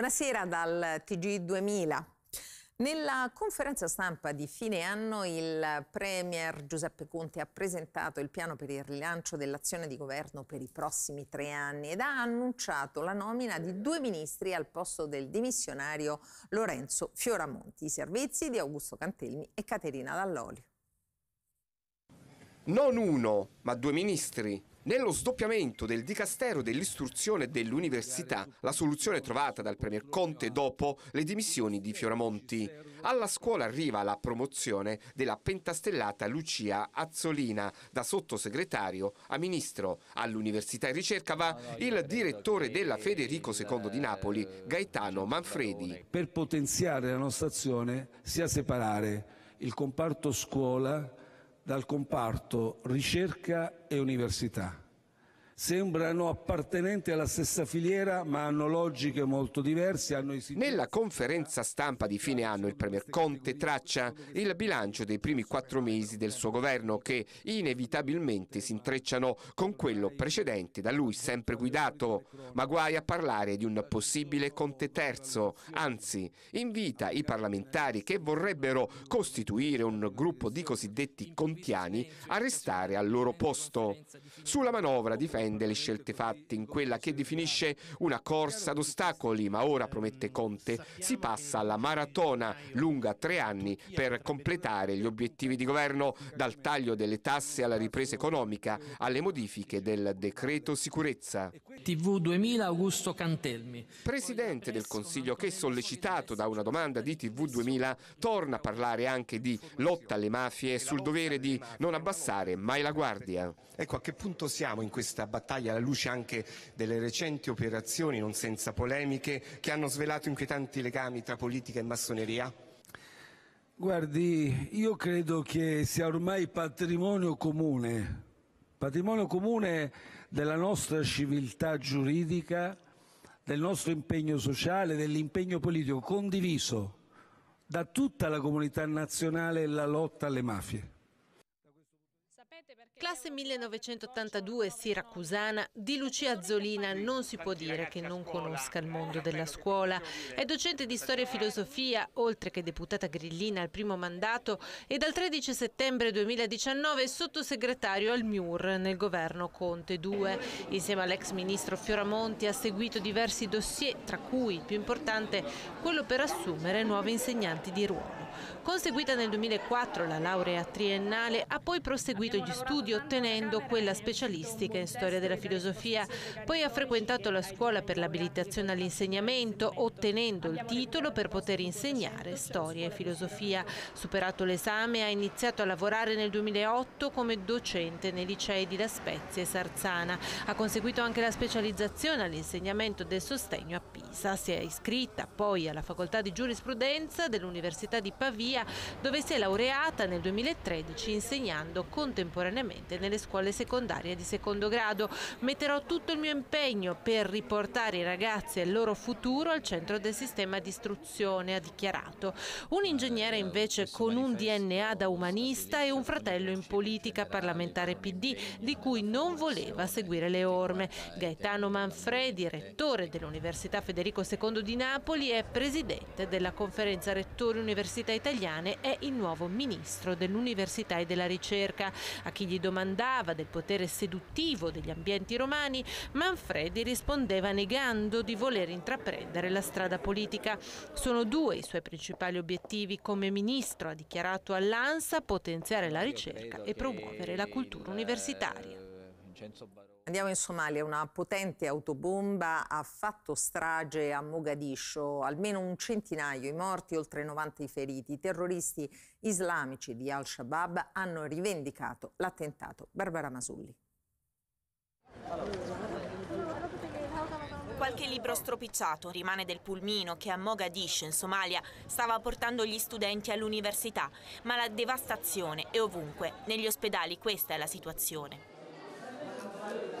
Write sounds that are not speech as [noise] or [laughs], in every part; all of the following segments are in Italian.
Buonasera dal TG2000. Nella conferenza stampa di fine anno il Premier Giuseppe Conte ha presentato il piano per il rilancio dell'azione di governo per i prossimi tre anni ed ha annunciato la nomina di due ministri al posto del dimissionario Lorenzo Fioramonti. I servizi di Augusto Cantelmi e Caterina Dall'Olio. Non uno, ma due ministri nello sdoppiamento del Dicastero dell'Istruzione e dell'Università, la soluzione trovata dal Premier Conte dopo le dimissioni di Fioramonti. Alla scuola arriva la promozione della pentastellata Lucia Azzolina, da sottosegretario a ministro. All'Università e Ricerca va il direttore della Federico II di Napoli, Gaetano Manfredi. Per potenziare la nostra azione sia separare il comparto scuola dal comparto ricerca e università, sembrano appartenenti alla stessa filiera ma hanno logiche molto diverse. Hanno Nella conferenza stampa di fine anno il Premier Conte traccia il bilancio dei primi quattro mesi del suo governo che inevitabilmente si intrecciano con quello precedente da lui sempre guidato, ma guai a parlare di un possibile Conte terzo, anzi invita i parlamentari che vorrebbero costituire un gruppo di cosiddetti contiani a restare al loro posto. Sulla manovra difende prende le scelte fatte in quella che definisce una corsa ad ostacoli, ma ora, promette Conte, si passa alla maratona lunga tre anni per completare gli obiettivi di governo, dal taglio delle tasse alla ripresa economica, alle modifiche del decreto sicurezza. TV 2000 Augusto Cantelmi. Presidente del Consiglio che sollecitato da una domanda di TV 2000 torna a parlare anche di lotta alle mafie e sul dovere di non abbassare mai la guardia. Ecco a che punto siamo in questa battaglia? battaglia alla luce anche delle recenti operazioni, non senza polemiche, che hanno svelato inquietanti legami tra politica e massoneria? Guardi, io credo che sia ormai patrimonio comune, patrimonio comune della nostra civiltà giuridica, del nostro impegno sociale, dell'impegno politico condiviso da tutta la comunità nazionale la lotta alle mafie. Classe 1982 siracusana di Lucia Zolina non si può dire che non conosca il mondo della scuola. È docente di storia e filosofia, oltre che deputata grillina al primo mandato e dal 13 settembre 2019 sottosegretario al MIUR nel governo Conte II. Insieme all'ex ministro Fioramonti ha seguito diversi dossier, tra cui il più importante quello per assumere nuovi insegnanti di ruolo. Conseguita nel 2004 la laurea triennale, ha poi proseguito gli studi ottenendo quella specialistica in storia della filosofia. Poi ha frequentato la scuola per l'abilitazione all'insegnamento, ottenendo il titolo per poter insegnare storia e filosofia. Superato l'esame, ha iniziato a lavorare nel 2008 come docente nei licei di La Spezia e Sarzana. Ha conseguito anche la specializzazione all'insegnamento del sostegno a Pisa. Si è iscritta poi alla facoltà di giurisprudenza dell'Università di Pisa Pavia, dove si è laureata nel 2013 insegnando contemporaneamente nelle scuole secondarie di secondo grado. Metterò tutto il mio impegno per riportare i ragazzi e il loro futuro al centro del sistema di istruzione, ha dichiarato. Un ingegnere invece con un DNA da umanista e un fratello in politica parlamentare PD di cui non voleva seguire le orme. Gaetano Manfredi, rettore dell'Università Federico II di Napoli, è presidente della conferenza rettori universitari università italiane è il nuovo ministro dell'università e della ricerca. A chi gli domandava del potere seduttivo degli ambienti romani, Manfredi rispondeva negando di voler intraprendere la strada politica. Sono due i suoi principali obiettivi come ministro, ha dichiarato all'ANSA potenziare la ricerca e promuovere la cultura universitaria. Andiamo in Somalia, una potente autobomba ha fatto strage a Mogadiscio, almeno un centinaio i morti, oltre 90 i feriti. I terroristi islamici di Al-Shabaab hanno rivendicato l'attentato. Barbara Masulli. Qualche libro stropicciato rimane del pulmino che a Mogadiscio, in Somalia, stava portando gli studenti all'università, ma la devastazione è ovunque. Negli ospedali questa è la situazione. Gracias.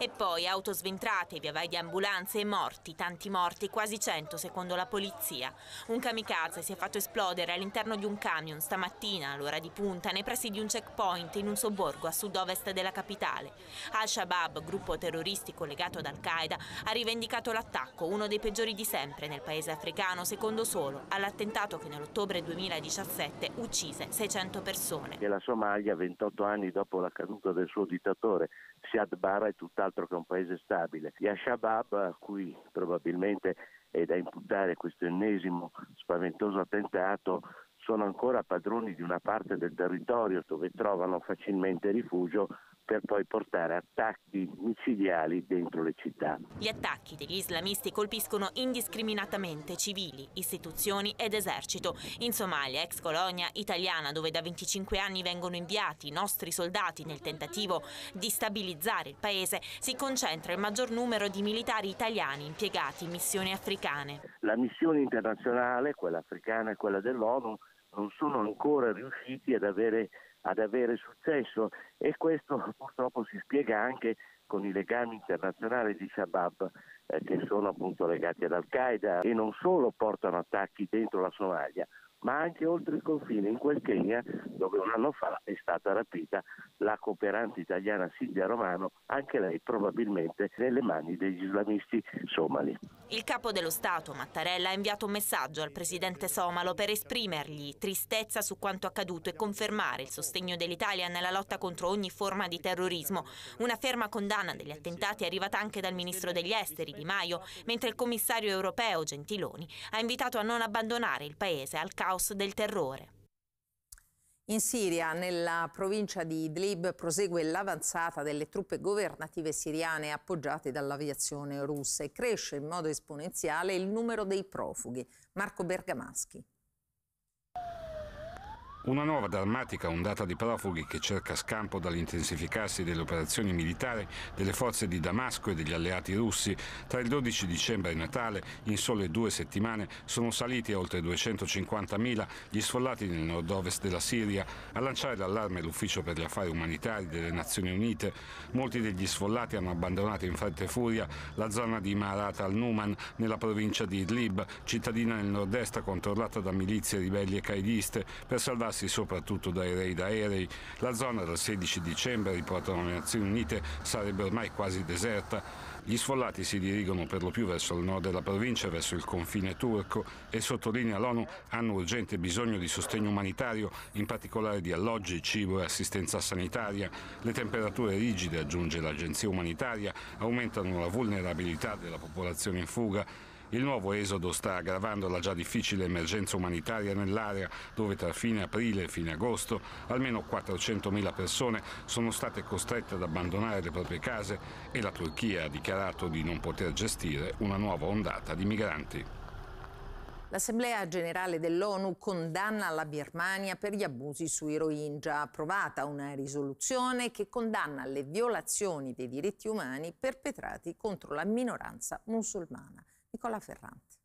E poi auto sventrate, via vai di ambulanze e morti, tanti morti, quasi 100 secondo la polizia. Un kamikaze si è fatto esplodere all'interno di un camion stamattina all'ora di punta nei pressi di un checkpoint in un sobborgo a sud-ovest della capitale. Al-Shabaab, gruppo terroristico legato ad Al-Qaeda, ha rivendicato l'attacco, uno dei peggiori di sempre nel paese africano, secondo solo all'attentato che nell'ottobre 2017 uccise 600 persone. Nella Somalia, 28 anni dopo la caduta del suo dittatore, Siad Barra è tutt'altro che un paese stabile. Gli Ashabab, a cui probabilmente è da imputare questo ennesimo spaventoso attentato, sono ancora padroni di una parte del territorio dove trovano facilmente rifugio per poi portare attacchi micidiali dentro le città. Gli attacchi degli islamisti colpiscono indiscriminatamente civili, istituzioni ed esercito. In Somalia, ex colonia italiana, dove da 25 anni vengono inviati i nostri soldati nel tentativo di stabilizzare il paese, si concentra il maggior numero di militari italiani impiegati in missioni africane. La missione internazionale, quella africana e quella dell'ONU, non sono ancora riusciti ad avere ad avere successo e questo [laughs] purtroppo si spiega anche con i legami internazionali di Shabab eh, che sono appunto legati ad Al-Qaeda e non solo portano attacchi dentro la Somalia, ma anche oltre il confine, in quel Kenya dove un anno fa è stata rapita la cooperante italiana Silvia Romano, anche lei probabilmente nelle mani degli islamisti somali. Il capo dello Stato, Mattarella, ha inviato un messaggio al presidente somalo per esprimergli tristezza su quanto accaduto e confermare il sostegno dell'Italia nella lotta contro ogni forma di terrorismo. Una ferma condanna degli attentati è arrivata anche dal ministro degli esteri Di Maio, mentre il commissario europeo Gentiloni ha invitato a non abbandonare il paese al caso caos del terrore. In Siria, nella provincia di Idlib, prosegue l'avanzata delle truppe governative siriane appoggiate dall'aviazione russa e cresce in modo esponenziale il numero dei profughi. Marco Bergamaschi. Una nuova drammatica ondata di profughi che cerca scampo dall'intensificarsi delle operazioni militari delle forze di Damasco e degli alleati russi, tra il 12 dicembre e Natale, in sole due settimane, sono saliti a oltre 250.000 gli sfollati nel nord-ovest della Siria, a lanciare l'allarme l'Ufficio per gli Affari Umanitari delle Nazioni Unite. Molti degli sfollati hanno abbandonato in fretta e furia la zona di Marat al-Numan, nella provincia di Idlib, cittadina nel nord-est controllata da milizie ribelli e caidiste, per salvare attentati soprattutto dai raid aerei. La zona dal 16 dicembre, riportano le Nazioni Unite, sarebbe ormai quasi deserta. Gli sfollati si dirigono per lo più verso il nord della provincia, verso il confine turco e sottolinea l'ONU hanno urgente bisogno di sostegno umanitario, in particolare di alloggi, cibo e assistenza sanitaria. Le temperature rigide, aggiunge l'agenzia umanitaria, aumentano la vulnerabilità della popolazione in fuga il nuovo esodo sta aggravando la già difficile emergenza umanitaria nell'area dove tra fine aprile e fine agosto almeno 400.000 persone sono state costrette ad abbandonare le proprie case e la Turchia ha dichiarato di non poter gestire una nuova ondata di migranti. L'Assemblea generale dell'ONU condanna la Birmania per gli abusi sui Rohingya, approvata una risoluzione che condanna le violazioni dei diritti umani perpetrati contro la minoranza musulmana. Nicola Ferrante.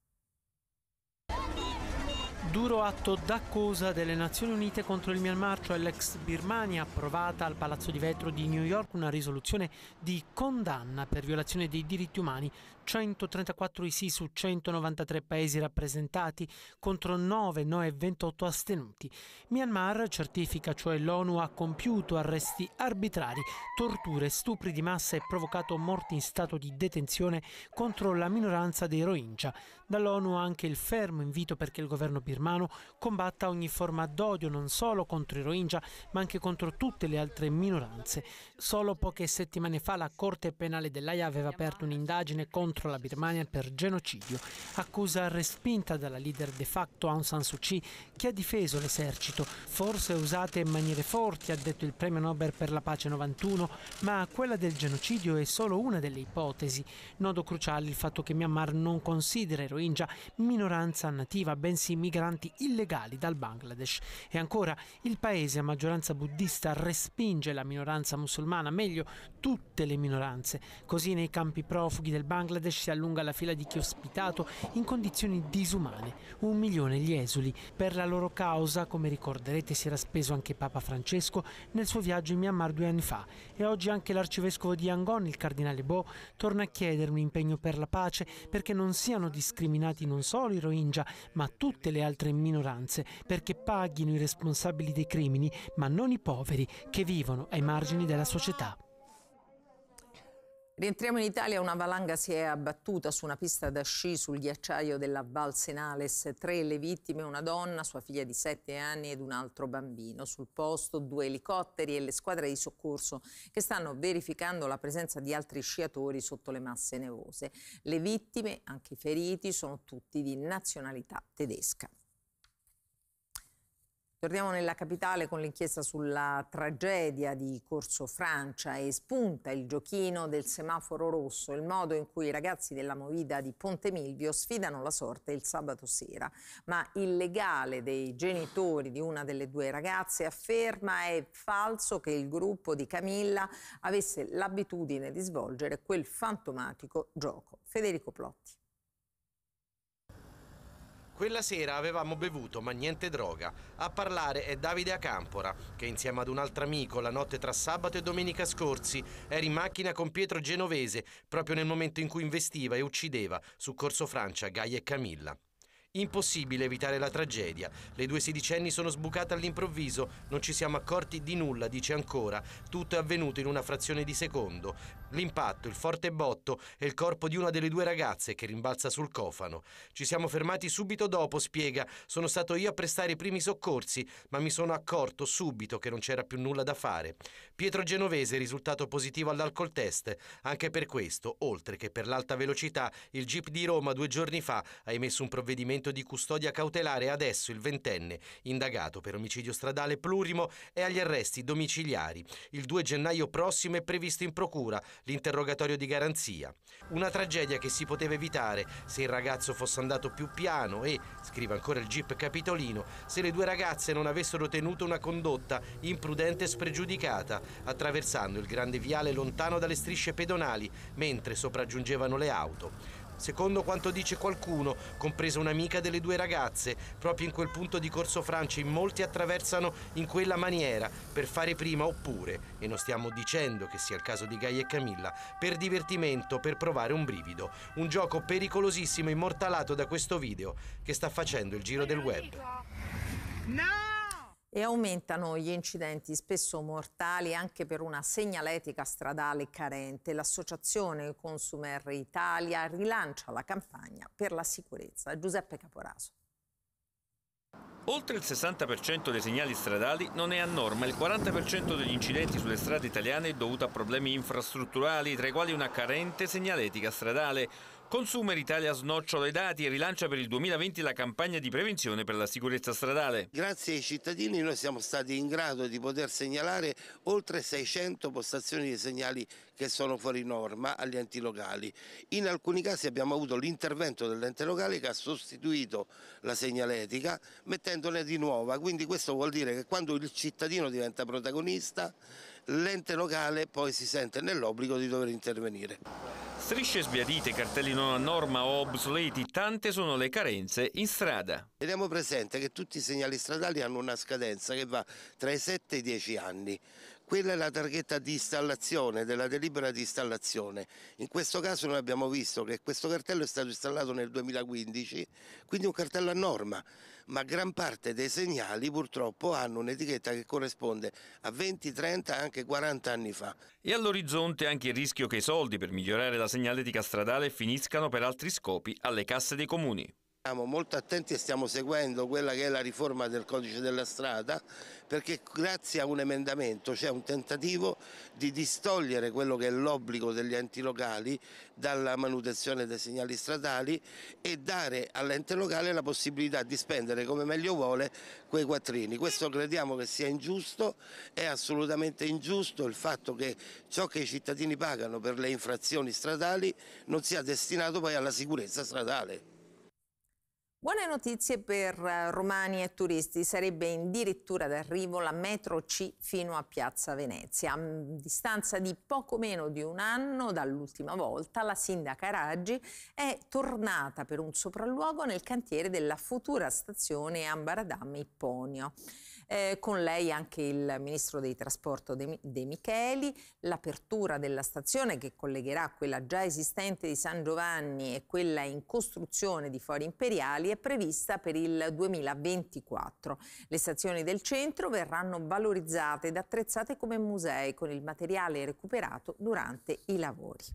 Duro atto d'accusa delle Nazioni Unite contro il Myanmar, cioè l'ex Birmania, approvata al Palazzo di Vetro di New York una risoluzione di condanna per violazione dei diritti umani, 134 i sì su 193 paesi rappresentati contro 9 no e 28 astenuti. Myanmar certifica cioè l'ONU ha compiuto arresti arbitrari, torture, stupri di massa e provocato morti in stato di detenzione contro la minoranza dei Rohingya. Dall'ONU anche il fermo invito perché il governo birmano combatta ogni forma d'odio non solo contro i Rohingya ma anche contro tutte le altre minoranze. Solo poche settimane fa la Corte Penale dell'AIA aveva aperto un'indagine contro la Birmania per genocidio, accusa respinta dalla leader de facto Aung San Suu Kyi che ha difeso l'esercito, forse usate in maniere forti, ha detto il premio Nobel per la pace 91, ma quella del genocidio è solo una delle ipotesi. Nodo cruciale il fatto che Myanmar non considera i Rohingya minoranza nativa, bensì migranti illegali dal Bangladesh. E ancora, il paese a maggioranza buddista respinge la minoranza musulmana, meglio tutte le minoranze. Così nei campi profughi del Bangladesh si allunga la fila di chi è ospitato in condizioni disumane. Un milione gli esuli. Per la loro causa, come ricorderete, si era speso anche Papa Francesco nel suo viaggio in Myanmar due anni fa e oggi anche l'arcivescovo di Yangon, il cardinale Bo, torna a chiedere un impegno per la pace perché non siano discriminati incriminati non solo i Rohingya, ma tutte le altre minoranze, perché paghino i responsabili dei crimini, ma non i poveri che vivono ai margini della società. Rientriamo in Italia, una valanga si è abbattuta su una pista da sci sul ghiacciaio della Val Senales. Tre le vittime, una donna, sua figlia di 7 anni ed un altro bambino. Sul posto due elicotteri e le squadre di soccorso che stanno verificando la presenza di altri sciatori sotto le masse nevose. Le vittime, anche i feriti, sono tutti di nazionalità tedesca. Torniamo nella capitale con l'inchiesta sulla tragedia di Corso Francia e spunta il giochino del semaforo rosso, il modo in cui i ragazzi della Movida di Ponte Milvio sfidano la sorte il sabato sera. Ma il legale dei genitori di una delle due ragazze afferma è falso che il gruppo di Camilla avesse l'abitudine di svolgere quel fantomatico gioco. Federico Plotti. Quella sera avevamo bevuto, ma niente droga. A parlare è Davide Acampora, che insieme ad un altro amico la notte tra sabato e domenica scorsi era in macchina con Pietro Genovese, proprio nel momento in cui investiva e uccideva su Corso Francia Gaia e Camilla. Impossibile evitare la tragedia. Le due sedicenni sono sbucate all'improvviso, non ci siamo accorti di nulla, dice ancora. Tutto è avvenuto in una frazione di secondo. L'impatto, il forte botto e il corpo di una delle due ragazze che rimbalza sul cofano. Ci siamo fermati subito dopo, spiega. Sono stato io a prestare i primi soccorsi, ma mi sono accorto subito che non c'era più nulla da fare. Pietro Genovese, risultato positivo all'alcol test. Anche per questo, oltre che per l'alta velocità, il Jeep di Roma due giorni fa ha emesso un provvedimento arresto di custodia cautelare adesso il ventenne, indagato per omicidio stradale plurimo, e agli arresti domiciliari. Il 2 gennaio prossimo è previsto in procura l'interrogatorio di garanzia. Una tragedia che si poteva evitare se il ragazzo fosse andato più piano e, scrive ancora il GIP capitolino, se le due ragazze non avessero tenuto una condotta imprudente e spregiudicata, attraversando il grande viale lontano dalle strisce pedonali, mentre sopraggiungevano le auto. Secondo quanto dice qualcuno, compresa un'amica delle due ragazze, proprio in quel punto di Corso Francia in molti attraversano in quella maniera, per fare prima oppure, e non stiamo dicendo che sia il caso di Gaia e Camilla, per divertimento, per provare un brivido. Un gioco pericolosissimo immortalato da questo video che sta facendo il giro del web. No! e aumentano gli incidenti spesso mortali anche per una segnaletica stradale carente. L'associazione Consumer Italia rilancia la campagna per la sicurezza. Giuseppe Caporaso. Oltre il 60% dei segnali stradali non è a norma, il 40% degli incidenti sulle strade italiane è dovuto a problemi infrastrutturali, tra i quali una carente segnaletica stradale. Consumer Italia snocciola i dati e rilancia per il 2020 la campagna di prevenzione per la sicurezza stradale. Grazie ai cittadini noi siamo stati in grado di poter segnalare oltre 600 postazioni di segnali che sono fuori norma agli enti locali. In alcuni casi abbiamo avuto l'intervento dell'ente locale che ha sostituito la segnaletica mettendone di nuova, quindi questo vuol dire che quando il cittadino diventa protagonista l'ente locale poi si sente nell'obbligo di dover intervenire. Strisce sbiadite, cartelli non a norma o obsoleti, tante sono le carenze in strada. Teniamo presente che tutti i segnali stradali hanno una scadenza che va tra i 7 e i 10 anni. Quella è la targhetta di installazione, della delibera di installazione. In questo caso noi abbiamo visto che questo cartello è stato installato nel 2015, quindi un cartello a norma ma gran parte dei segnali purtroppo hanno un'etichetta che corrisponde a 20, 30, anche 40 anni fa. E all'orizzonte anche il rischio che i soldi per migliorare la segnaletica stradale finiscano per altri scopi alle casse dei comuni. Siamo molto attenti e stiamo seguendo quella che è la riforma del codice della strada perché grazie a un emendamento c'è un tentativo di distogliere quello che è l'obbligo degli enti locali dalla manutenzione dei segnali stradali e dare all'ente locale la possibilità di spendere come meglio vuole quei quattrini. Questo crediamo che sia ingiusto, è assolutamente ingiusto il fatto che ciò che i cittadini pagano per le infrazioni stradali non sia destinato poi alla sicurezza stradale. Buone notizie per eh, romani e turisti, sarebbe addirittura d'arrivo la metro C fino a Piazza Venezia. A mm, distanza di poco meno di un anno dall'ultima volta, la sindaca Raggi è tornata per un sopralluogo nel cantiere della futura stazione Ambaradam Ipponio eh, con lei anche il ministro dei trasporti De, De Micheli, l'apertura della stazione che collegherà quella già esistente di San Giovanni e quella in costruzione di Fori Imperiali è prevista per il 2024. Le stazioni del centro verranno valorizzate ed attrezzate come musei con il materiale recuperato durante i lavori.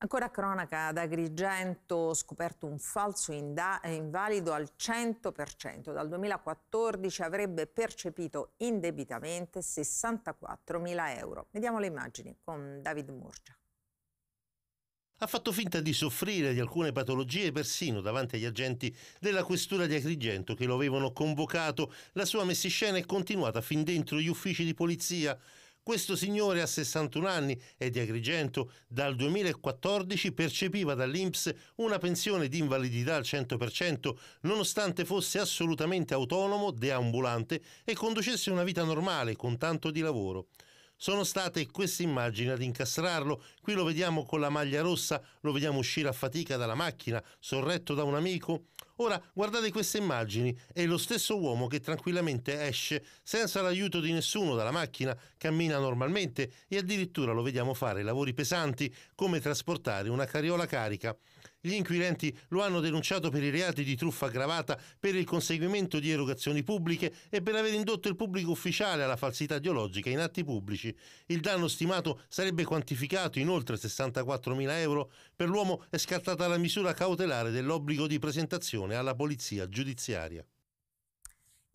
Ancora cronaca ad Agrigento, scoperto un falso eh, invalido al 100%. Dal 2014 avrebbe percepito indebitamente 64.000 euro. Vediamo le immagini con David Murgia. Ha fatto finta di soffrire di alcune patologie persino davanti agli agenti della questura di Agrigento che lo avevano convocato. La sua messiscena è continuata fin dentro gli uffici di polizia. Questo signore a 61 anni è di Agrigento, dal 2014 percepiva dall'Inps una pensione di invalidità al 100%, nonostante fosse assolutamente autonomo, deambulante e conducesse una vita normale con tanto di lavoro sono state queste immagini ad incastrarlo. Qui lo vediamo con la maglia rossa, lo vediamo uscire a fatica dalla macchina, sorretto da un amico. Ora guardate queste immagini, è lo stesso uomo che tranquillamente esce senza l'aiuto di nessuno dalla macchina, cammina normalmente e addirittura lo vediamo fare lavori pesanti come trasportare una carriola carica. Gli inquirenti lo hanno denunciato per i reati di truffa aggravata, per il conseguimento di erogazioni pubbliche e per aver indotto il pubblico ufficiale alla falsità ideologica in atti pubblici. Il danno stimato sarebbe quantificato in oltre 64.000 euro. Per l'uomo è scattata la misura cautelare dell'obbligo di presentazione alla polizia giudiziaria.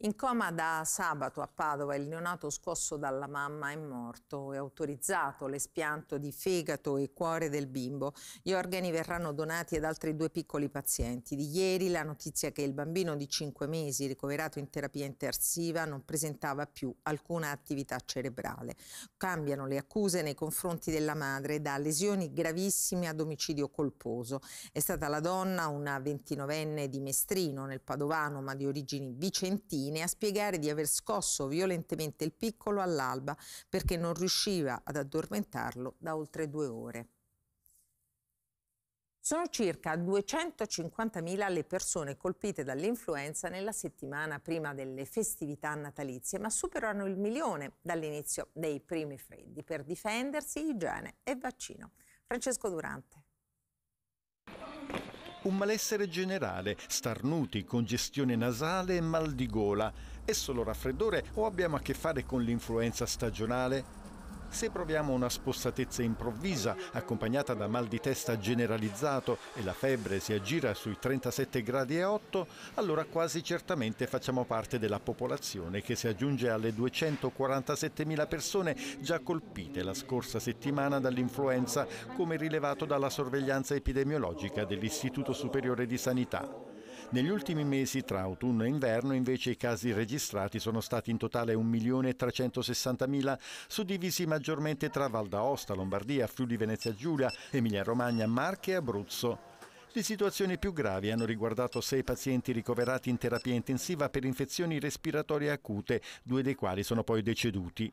In coma da sabato a Padova, il neonato scosso dalla mamma è morto. È autorizzato l'espianto di fegato e cuore del bimbo. Gli organi verranno donati ad altri due piccoli pazienti. Di ieri la notizia che il bambino di 5 mesi ricoverato in terapia intensiva non presentava più alcuna attività cerebrale. Cambiano le accuse nei confronti della madre da lesioni gravissime ad omicidio colposo. È stata la donna, una ventinovenne di Mestrino nel Padovano ma di origini vicentine, a spiegare di aver scosso violentemente il piccolo all'alba perché non riusciva ad addormentarlo da oltre due ore. Sono circa 250.000 le persone colpite dall'influenza nella settimana prima delle festività natalizie, ma superano il milione dall'inizio dei primi freddi per difendersi, igiene e vaccino. Francesco Durante un malessere generale, starnuti, congestione nasale e mal di gola. È solo raffreddore o abbiamo a che fare con l'influenza stagionale? Se proviamo una spossatezza improvvisa, accompagnata da mal di testa generalizzato e la febbre si aggira sui 37,8 gradi allora quasi certamente facciamo parte della popolazione che si aggiunge alle 247.000 persone già colpite la scorsa settimana dall'influenza, come rilevato dalla sorveglianza epidemiologica dell'Istituto Superiore di Sanità. Negli ultimi mesi, tra autunno e inverno, invece i casi registrati sono stati in totale 1.360.000, suddivisi maggiormente tra Val d'Aosta, Lombardia, Friuli Venezia Giulia, Emilia Romagna, Marche e Abruzzo. Le situazioni più gravi hanno riguardato sei pazienti ricoverati in terapia intensiva per infezioni respiratorie acute, due dei quali sono poi deceduti.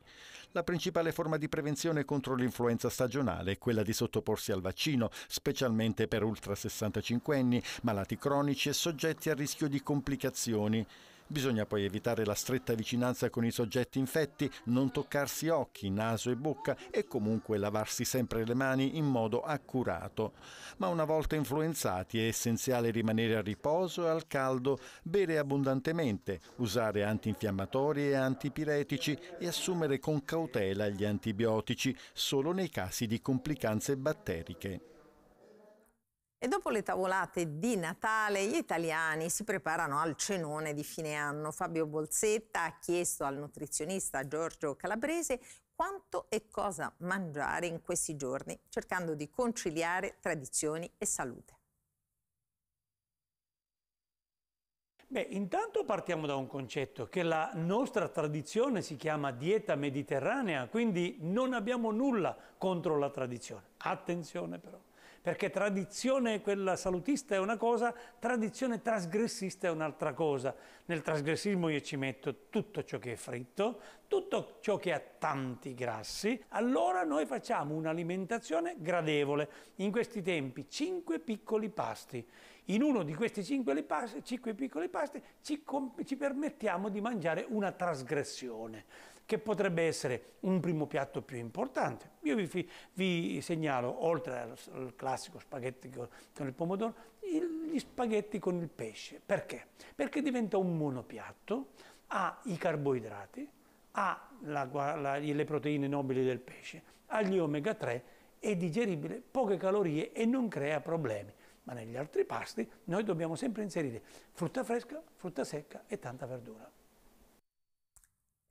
La principale forma di prevenzione contro l'influenza stagionale è quella di sottoporsi al vaccino, specialmente per ultra 65 anni, malati cronici e soggetti a rischio di complicazioni. Bisogna poi evitare la stretta vicinanza con i soggetti infetti, non toccarsi occhi, naso e bocca e comunque lavarsi sempre le mani in modo accurato. Ma una volta influenzati è essenziale rimanere a riposo e al caldo, bere abbondantemente, usare antinfiammatori e antipiretici e assumere con cautela gli antibiotici solo nei casi di complicanze batteriche. E dopo le tavolate di Natale gli italiani si preparano al cenone di fine anno. Fabio Bolzetta ha chiesto al nutrizionista Giorgio Calabrese quanto e cosa mangiare in questi giorni, cercando di conciliare tradizioni e salute. Beh, intanto partiamo da un concetto che la nostra tradizione si chiama dieta mediterranea, quindi non abbiamo nulla contro la tradizione. Attenzione però perché tradizione quella salutista è una cosa, tradizione trasgressista è un'altra cosa. Nel trasgressismo io ci metto tutto ciò che è fritto, tutto ciò che ha tanti grassi, allora noi facciamo un'alimentazione gradevole. In questi tempi cinque piccoli pasti. In uno di questi cinque, pasti, 5 piccoli pasti ci, ci permettiamo di mangiare una trasgressione che potrebbe essere un primo piatto più importante. Io vi, vi segnalo, oltre al, al classico spaghetti con il pomodoro, il, gli spaghetti con il pesce. Perché? Perché diventa un monopiatto, ha i carboidrati, ha la, la, le proteine nobili del pesce, ha gli omega 3, è digeribile, poche calorie e non crea problemi ma negli altri pasti noi dobbiamo sempre inserire frutta fresca, frutta secca e tanta verdura.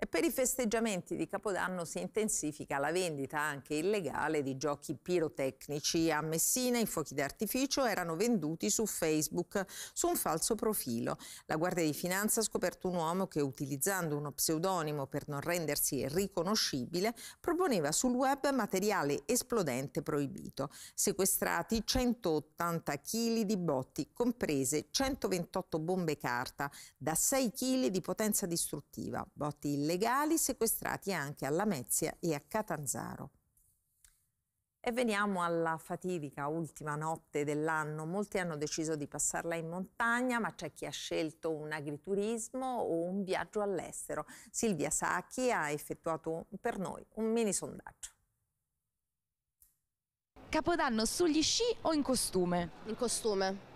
E per i festeggiamenti di Capodanno si intensifica la vendita anche illegale di giochi pirotecnici. A Messina i fuochi d'artificio erano venduti su Facebook su un falso profilo. La Guardia di Finanza ha scoperto un uomo che utilizzando uno pseudonimo per non rendersi riconoscibile proponeva sul web materiale esplodente proibito. Sequestrati 180 kg di botti, comprese 128 bombe carta da 6 kg di potenza distruttiva, botti illegali illegali sequestrati anche a Lamezia e a Catanzaro. E veniamo alla fatidica ultima notte dell'anno. Molti hanno deciso di passarla in montagna, ma c'è chi ha scelto un agriturismo o un viaggio all'estero. Silvia Sacchi ha effettuato per noi un mini sondaggio. Capodanno sugli sci o in costume? In costume.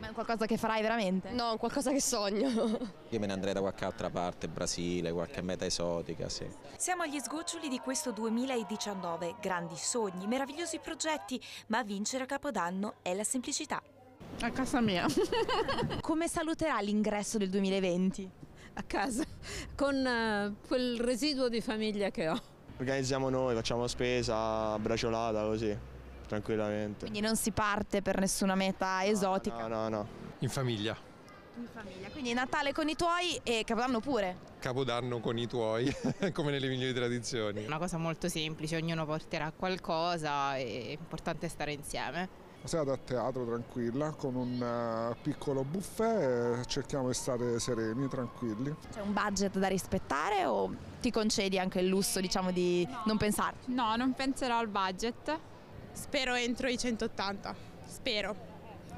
Ma è qualcosa che farai veramente? No, è qualcosa che sogno. [laughs] Io me ne andrei da qualche altra parte, Brasile, qualche meta esotica, sì. Siamo agli sgoccioli di questo 2019, grandi sogni, meravigliosi progetti, ma vincere a Capodanno è la semplicità. A casa mia. [laughs] Come saluterà l'ingresso del 2020? A casa, con eh, quel residuo di famiglia che ho. Organizziamo noi, facciamo spesa, braciolata, così tranquillamente. Quindi non si parte per nessuna meta esotica? No, no, no. no. In famiglia. In famiglia, quindi Natale con i tuoi e Capodanno pure? Capodanno con i tuoi, [laughs] come nelle migliori tradizioni. Una cosa molto semplice, ognuno porterà qualcosa, è importante stare insieme serata a teatro tranquilla con un eh, piccolo buffet cerchiamo di stare sereni, tranquilli. C'è un budget da rispettare o ti concedi anche il lusso diciamo, di no. non pensarci? No, non penserò al budget. Spero entro i 180, spero.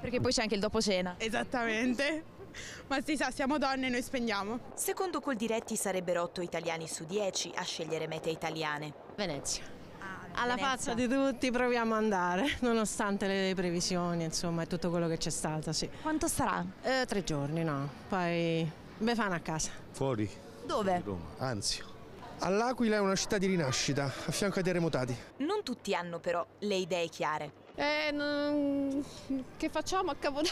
Perché poi c'è anche il dopo cena. Esattamente. [laughs] Ma si sa, siamo donne e noi spendiamo. Secondo Coldiretti sarebbero 8 italiani su 10 a scegliere mete italiane. Venezia. Ah, Alla Venezia. faccia di tutti proviamo ad andare, [laughs] nonostante le previsioni, insomma, e tutto quello che c'è stato, sì. Quanto sarà? Eh, tre giorni, no. Poi Befana a casa. Fuori. Dove? Roma, Anzio. All'Aquila è una città di rinascita, a fianco ai terremotati. Non tutti hanno però le idee chiare. Eh, non... che facciamo a Capodanno?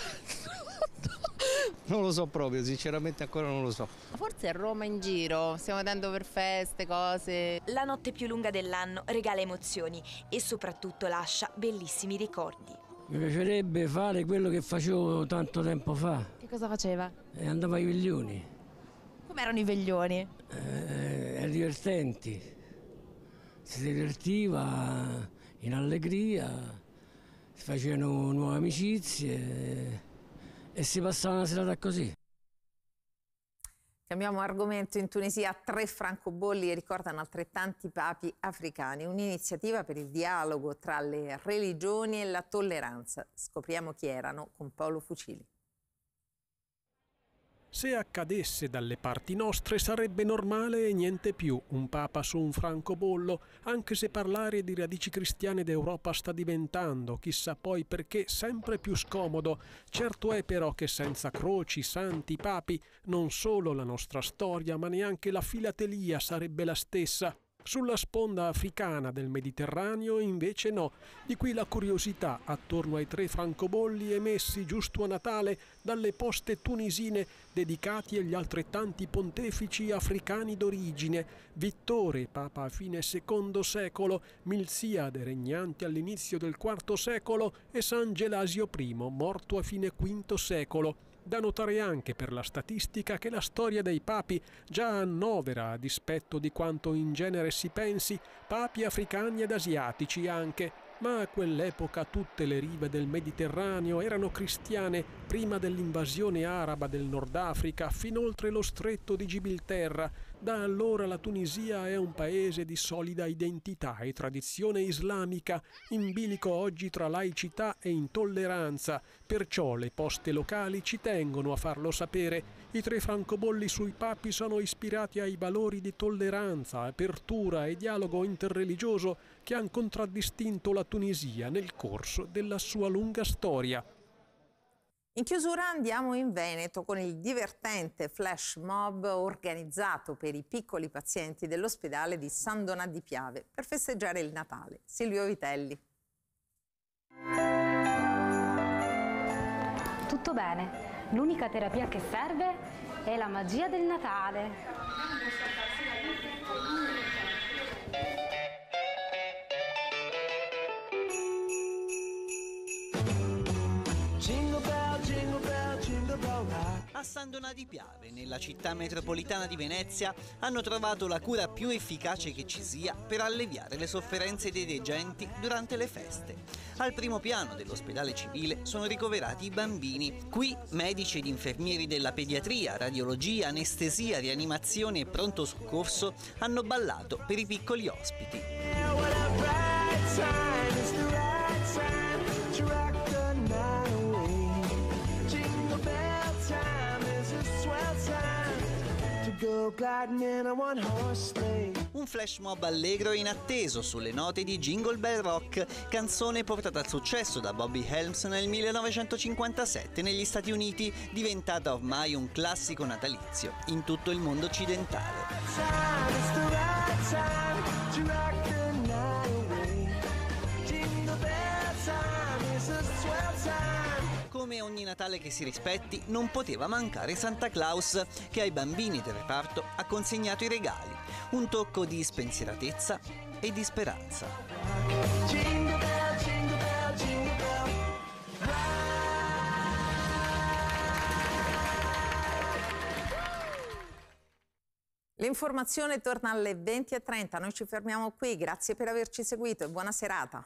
Non lo so proprio, sinceramente ancora non lo so. Forse è Roma in giro, stiamo andando per feste, cose. La notte più lunga dell'anno regala emozioni e soprattutto lascia bellissimi ricordi. Mi piacerebbe fare quello che facevo tanto tempo fa. Che cosa faceva? E eh, andavo ai viglioni. Com'erano i veglioni? Eh, divertenti, si divertiva in allegria, si facevano nuove amicizie e si passava una serata così. Cambiamo argomento. In Tunisia tre francobolli ricordano altrettanti papi africani. Un'iniziativa per il dialogo tra le religioni e la tolleranza. Scopriamo chi erano con Paolo Fucili. Se accadesse dalle parti nostre sarebbe normale e niente più un papa su un francobollo, anche se parlare di radici cristiane d'Europa sta diventando, chissà poi perché, sempre più scomodo. Certo è però che senza croci, santi, papi, non solo la nostra storia, ma neanche la filatelia sarebbe la stessa. Sulla sponda africana del Mediterraneo invece no, di qui la curiosità attorno ai tre francobolli emessi giusto a Natale dalle poste tunisine dedicati agli altrettanti pontefici africani d'origine, Vittore, Papa a fine secondo secolo, Milziade, regnante all'inizio del IV secolo e San Gelasio I, morto a fine V secolo. Da notare anche per la statistica che la storia dei papi già annovera, a dispetto di quanto in genere si pensi, papi africani ed asiatici anche, ma a quell'epoca tutte le rive del Mediterraneo erano cristiane prima dell'invasione araba del Nord Africa fin oltre lo stretto di Gibilterra da allora la Tunisia è un paese di solida identità e tradizione islamica, in bilico oggi tra laicità e intolleranza, perciò le poste locali ci tengono a farlo sapere. I tre francobolli sui papi sono ispirati ai valori di tolleranza, apertura e dialogo interreligioso che hanno contraddistinto la Tunisia nel corso della sua lunga storia. In chiusura andiamo in Veneto con il divertente flash mob organizzato per i piccoli pazienti dell'ospedale di San Donà di Piave per festeggiare il Natale. Silvio Vitelli. Tutto bene, l'unica terapia che serve è la magia del Natale. A San Donà di Piave, nella città metropolitana di Venezia, hanno trovato la cura più efficace che ci sia per alleviare le sofferenze dei degenti durante le feste. Al primo piano dell'ospedale civile sono ricoverati i bambini. Qui medici ed infermieri della pediatria, radiologia, anestesia, rianimazione e pronto soccorso hanno ballato per i piccoli ospiti. Un flash mob allegro e inatteso sulle note di Jingle Bell Rock, canzone portata al successo da Bobby Helms nel 1957 negli Stati Uniti, diventata ormai un classico natalizio in tutto il mondo occidentale. Come ogni Natale che si rispetti, non poteva mancare Santa Claus, che ai bambini del reparto ha consegnato i regali, un tocco di spensieratezza e di speranza. L'informazione torna alle 20.30, noi ci fermiamo qui, grazie per averci seguito e buona serata.